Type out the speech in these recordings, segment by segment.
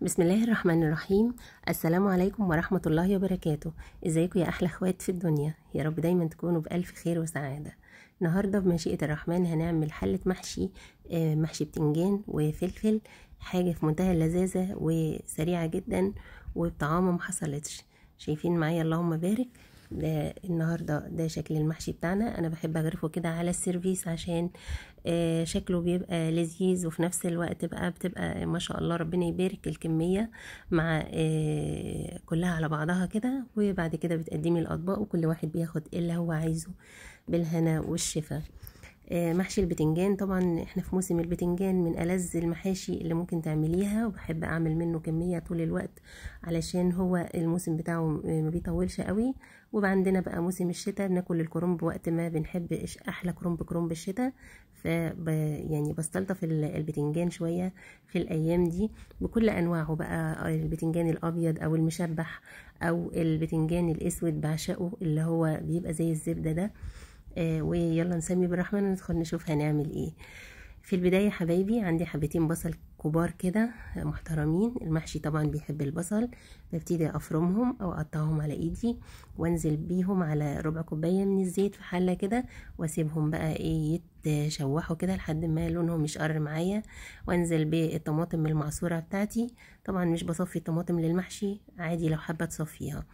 بسم الله الرحمن الرحيم السلام عليكم ورحمة الله وبركاته ازيكم يا أحلى اخوات في الدنيا يا رب دايما تكونوا بألف خير وسعادة النهاردة بمشيئة الرحمن هنعمل حلة محشي آه، محشي بتنجان وفلفل حاجة في منتهى اللذاذة وسريعة جدا وبطعامة محصلتش شايفين معايا اللهم بارك ده النهاردة ده شكل المحشي بتاعنا انا بحب اغرفه كده على السيرفيس عشان آه، شكله بيبقى لذيذ وفي نفس الوقت بقى بتبقى ما شاء الله ربنا يبارك الكمية مع آه، كلها على بعضها كده وبعد كده بتقدمي الاطباق وكل واحد بياخد اللي هو عايزه بالهنا والشفا آه، محشي البتنجان طبعا احنا في موسم البتنجان من ألذ المحاشي اللي ممكن تعمليها وبحب اعمل منه كمية طول الوقت علشان هو الموسم بتاعه ما بيطولش قوي وبقى بقى موسم الشتاء بناكل الكرنب وقت ما بنحب احلى كرنب كرنب الشتاء ف يعني بستلطف البتنجان شوية في الايام دي بكل انواعه بقى البتنجان الابيض او المشبح او البتنجان الاسود بعشقه اللي هو بيبقى زي الزبدة ده آه ويلا نسمي بالرحمن وندخل نشوف هنعمل ايه في البداية حبايبي عندي حبتين بصل كبار كده محترمين المحشي طبعا بيحب البصل ببتدي افرمهم او اقطعهم على ايدي وانزل بيهم على ربع كوبايه من الزيت في حله كده واسيبهم بقى ايه يتشوحوا كده لحد ما لونهم يشقر معايا وانزل بالطماطم المعصوره بتاعتي طبعا مش بصفي الطماطم للمحشي عادي لو حابه تصفيها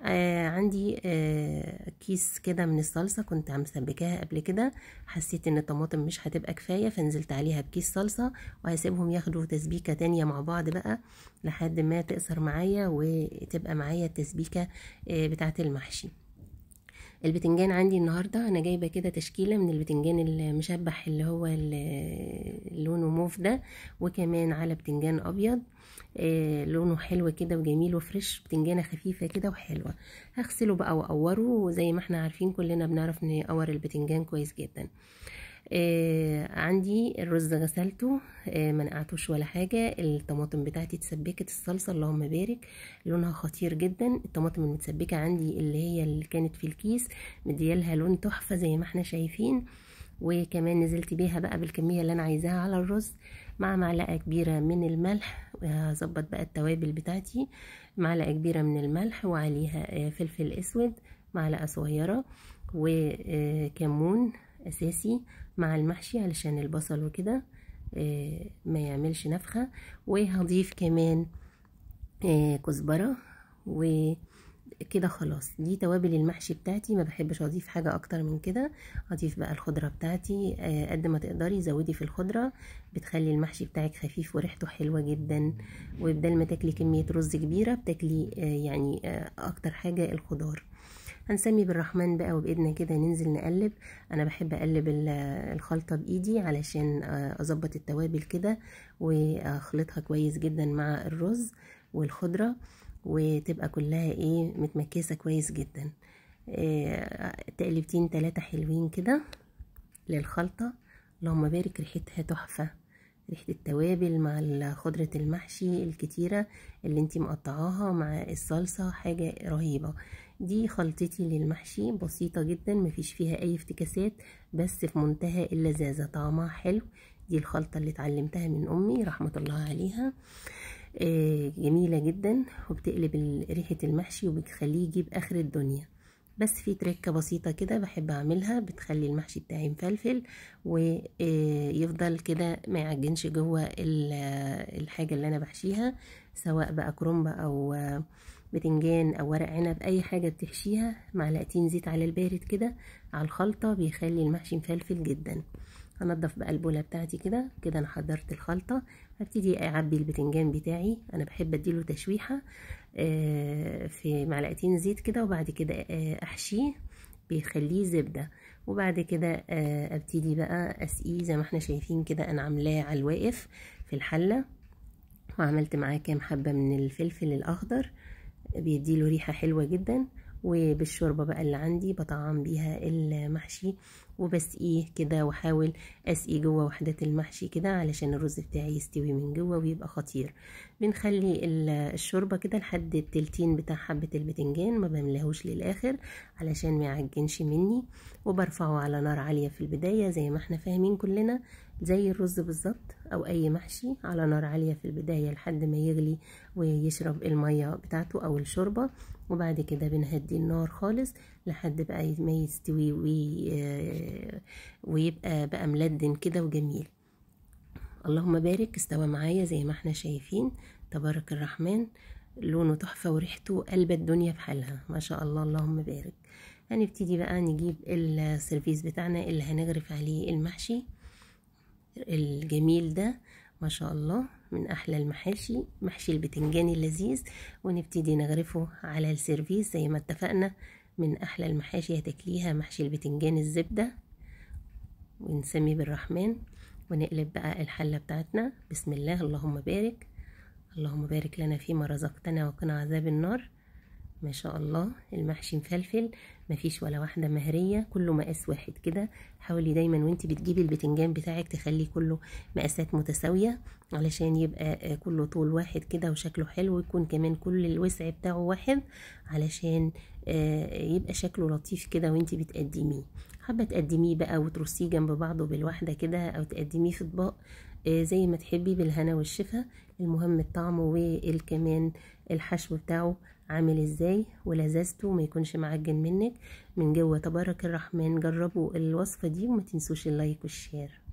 آه عندي آه كيس كده من الصلصه كنت عم سبكها قبل كده حسيت ان الطماطم مش هتبقى كفايه فنزلت عليها بكيس صلصه وهسيبهم ياخدوا هناخده تسبيكه تانية مع بعض بقى لحد ما تقصر معايا وتبقى معايا التسبيكه آه، بتاعه المحشي البتنجان عندي النهاردة أنا جايبة كده تشكيلة من البتنجان المشبح اللي هو لونه موف ده وكمان على بتنجان أبيض آه، لونه حلو كده وجميل وفريش بتنجانة خفيفة كده وحلوه هغسله بقى وأوره وزي ما احنا عارفين كلنا بنعرف نقور البتنجان كويس جدا آه عندي الرز غسلته آه منقعتوش ولا حاجة الطماطم بتاعتي اتسبكت الصلصة اللهم بارك لونها خطير جدا الطماطم المتسبكة عندي اللي هي اللي كانت في الكيس مديالها لون تحفة زي ما احنا شايفين وكمان نزلت بيها بقى بالكمية اللي انا عايزاها على الرز مع معلقة كبيرة من الملح هظبط بقى التوابل بتاعتي معلقة كبيرة من الملح وعليها آه، فلفل اسود معلقة صغيرة وكمون اساسي مع المحشي علشان البصل وكده آه، ما يعملش نفخه وهضيف كمان آه، كزبره وكده خلاص دي توابل المحشي بتاعتي ما بحبش اضيف حاجه اكتر من كده اضيف بقى الخضره بتاعتي آه، قد ما تقدري زودي في الخضره بتخلي المحشي بتاعك خفيف وريحته حلوه جدا وبدل ما تاكلي كميه رز كبيره بتاكلي يعني اكتر حاجه الخضار هنسمي بالرحمن بقى وبايدنا كده ننزل نقلب انا بحب اقلب الخلطه بايدي علشان آه، اظبط التوابل كده واخلطها كويس جدا مع الرز والخضره وتبقى كلها ايه متمكسه كويس جدا آه، تقلبتين تلاتة حلوين كده للخلطه اللهم بارك ريحتها تحفه ريحة التوابل مع خضرة المحشي الكتيرة اللي انتي مقطعاها مع الصلصة حاجة رهيبة دي خلطتي للمحشي بسيطة جدا مفيش فيها اي افتكاسات بس في منتهى اللذاذة طعمها حلو دي الخلطة اللي اتعلمتها من امي رحمة الله عليها آه جميلة جدا وبتقلب ريحة المحشي وبتخليه يجيب اخر الدنيا بس في تركة بسيطة كده بحب اعملها بتخلي المحشي بتاعي مفلفل ويفضل آه، كده ما يعجنش جوه الحاجة اللي انا بحشيها سواء بقى كرومبة او آه بتنجان او ورق عنب اي حاجه بتحشيها معلقتين زيت على البارد كده على الخلطه بيخلي المحشي مفلفل جدا هنضف بقى البوله بتاعتي كده كده انا حضرت الخلطه هبتدي اعبي البتنجان بتاعي انا بحب اديله تشويحه آه، في معلقتين زيت كده وبعد كده آه، احشيه بيخليه زبده وبعد كده آه، ابتدي بقى اسقيه زي ما احنا شايفين كده انا عاملاه على الواقف في الحله وعملت معاه كام حبه من الفلفل الاخضر بيديله ريحة حلوة جدا وبالشوربة بقى اللي عندي بطعم بيها المحشي وبسقيه كده واحاول اسقي جوه وحدات المحشي كده علشان الرز بتاعي يستوي من جوه ويبقى خطير بنخلي الشوربة كده لحد التلتين بتاع حبة البتنجان ما بملهوش للاخر علشان ما يعجنش مني وبرفعه على نار عالية في البداية زي ما احنا فاهمين كلنا زي الرز بالظبط او اي محشي على نار عاليه في البدايه لحد ما يغلي ويشرب الميه بتاعته او الشوربه وبعد كده بنهدي النار خالص لحد بقى ما يستوي آه، ويبقى بقى ملدن كده وجميل اللهم بارك استوى معايا زي ما احنا شايفين تبارك الرحمن لونه تحفة وريحته قلب الدنيا في حالها ما شاء الله اللهم بارك هنبتدي بقى نجيب السيرفيس بتاعنا اللي هنغرف عليه المحشي الجميل ده ما شاء الله من أحلى المحاشي محشي البتنجان اللذيذ ونبتدي نغرفه على السيرفيس زي ما اتفقنا من أحلى المحاشي هتاكليها محشي البتنجان الزبدة ونسمي بالرحمن ونقلب بقى الحلة بتاعتنا بسم الله اللهم بارك اللهم بارك لنا فيما رزقتنا وقنا عذاب النار ما شاء الله المحشي مفلفل مفيش ولا واحدة مهرية كله مقاس واحد كده حاولي دايما وانت بتجيبي البتنجان بتاعك تخليه كله مقاسات متساوية علشان يبقى آه، كله طول واحد كده وشكله حلو ويكون كمان كل الوسع بتاعه واحد علشان آه، يبقى شكله لطيف كده وانت بتقدميه حابة تقدميه بقى وترصيه جنب بعضه بالواحدة كده او تقدميه في اطباق آه، زي ما تحبي بالهنا والشفا المهم الطعم والكمان الحشو بتاعه عامل ازاي ولذذته ما يكونش معجن منك من جوه تبارك الرحمن جربوا الوصفه دي وما تنسوش اللايك والشير